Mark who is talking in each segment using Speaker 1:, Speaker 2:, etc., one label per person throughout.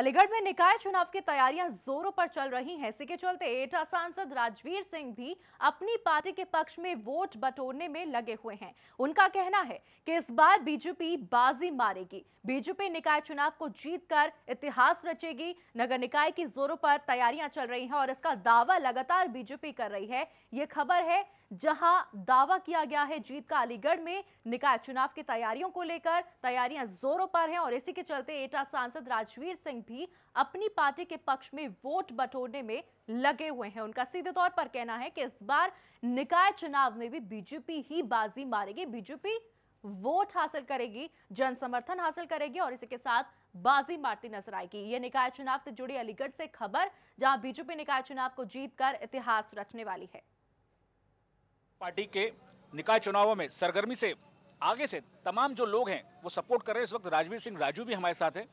Speaker 1: अलीगढ़ में निकाय चुनाव की तैयारियां जोरों पर चल रही हैं इसी के चलते एटा सांसद राजवीर सिंह भी अपनी पार्टी के पक्ष में वोट बटोरने में लगे हुए हैं उनका कहना है कि इस बार बीजेपी बाजी मारेगी बीजेपी निकाय चुनाव को जीतकर इतिहास रचेगी नगर निकाय की जोरों पर तैयारियां चल रही हैं और इसका दावा लगातार बीजेपी कर रही है ये खबर है जहां दावा किया गया है जीत का अलीगढ़ में निकाय चुनाव की तैयारियों को लेकर तैयारियां जोरों पर हैं और इसी के चलते एटा सांसद राजवीर सिंह भी अपनी पार्टी के पक्ष में वोट बटोरने में लगे हुए हैं उनका सीधे तौर पर कहना है कि इस बार निकाय चुनाव में भी बीजेपी ही बाजी मारेगी बीजेपी वोट हासिल करेगी जन समर्थन हासिल करेगी और इसी के साथ बाजी मारती नजर आएगी ये निकाय चुनाव से जुड़ी अलीगढ़ से खबर जहां बीजेपी निकाय चुनाव को जीतकर इतिहास रचने वाली है
Speaker 2: पार्टी के निकाय चुनावों में सरगर्मी से आगे से तमाम जो लोग हैं वो सपोर्ट कर रहे हैं इस वक्त राजवीर सिंह राजू भी हमारे साथ हैं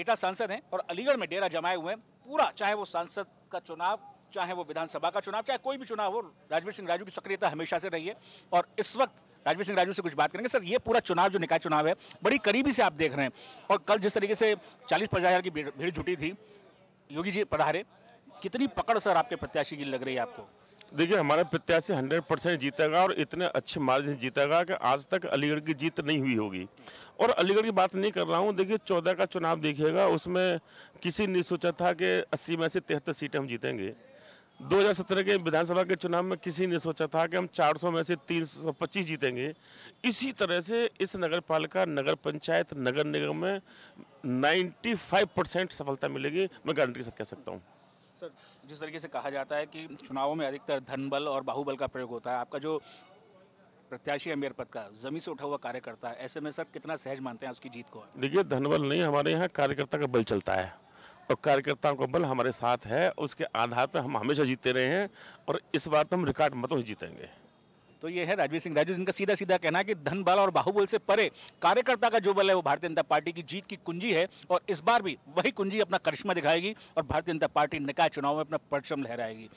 Speaker 2: एटा सांसद हैं और अलीगढ़ में डेरा जमाए हुए हैं पूरा चाहे वो सांसद का चुनाव चाहे वो विधानसभा का चुनाव चाहे कोई भी चुनाव हो राजवीर सिंह राजू की सक्रियता हमेशा से रही है और इस वक्त राजवीर सिंह राजू से कुछ बात करेंगे सर ये पूरा चुनाव जो निकाय चुनाव है बड़ी करीबी से आप देख रहे हैं और कल जिस तरीके से चालीस पचास हज़ार की भीड़ जुटी थी योगी जी पधारे कितनी पकड़ सर आपके प्रत्याशी की लग रही है आपको
Speaker 3: देखिए हमारा प्रत्याशी 100 परसेंट जीतेगा और इतने अच्छे मार्जिन जीतेगा कि आज तक अलीगढ़ की जीत नहीं हुई होगी और अलीगढ़ की बात नहीं कर रहा हूँ देखिए चौदह का चुनाव देखिएगा उसमें किसी ने सोचा था कि अस्सी में से तिहत्तर सीटें हम जीतेंगे 2017 के विधानसभा के चुनाव में किसी ने सोचा था कि हम 400 में से 325 जीतेंगे इसी तरह से इस नगर पालिका नगर पंचायत नगर निगम में 95 परसेंट सफलता मिलेगी मैं गारंटी के साथ कह सकता हूँ
Speaker 2: सर जिस तरीके से कहा जाता है कि चुनावों में अधिकतर धन बल और बाहुबल का प्रयोग होता है आपका जो प्रत्याशी है मेयर पद का जमीन से उठा हुआ कार्यकर्ता है ऐसे में सर कितना सहज मानते हैं उसकी जीत को
Speaker 3: देखिए धनबल नहीं हमारे यहाँ कार्यकर्ता का बल चलता है और कार्यकर्ताओं का बल हमारे साथ है उसके आधार पर हम हमेशा जीते रहे हैं और इस बार तो हम रिकॉर्ड मतों ही जीतेंगे तो ये है राजवीर सिंह राजू जिनका सीधा सीधा कहना है कि धन
Speaker 2: बल और बाहुबल से परे कार्यकर्ता का जो बल है वो भारतीय जनता पार्टी की जीत की कुंजी है और इस बार भी वही कुंजी अपना करिश्मा दिखाएगी और भारतीय जनता पार्टी निकाय चुनाव में अपना परचम लहराएगी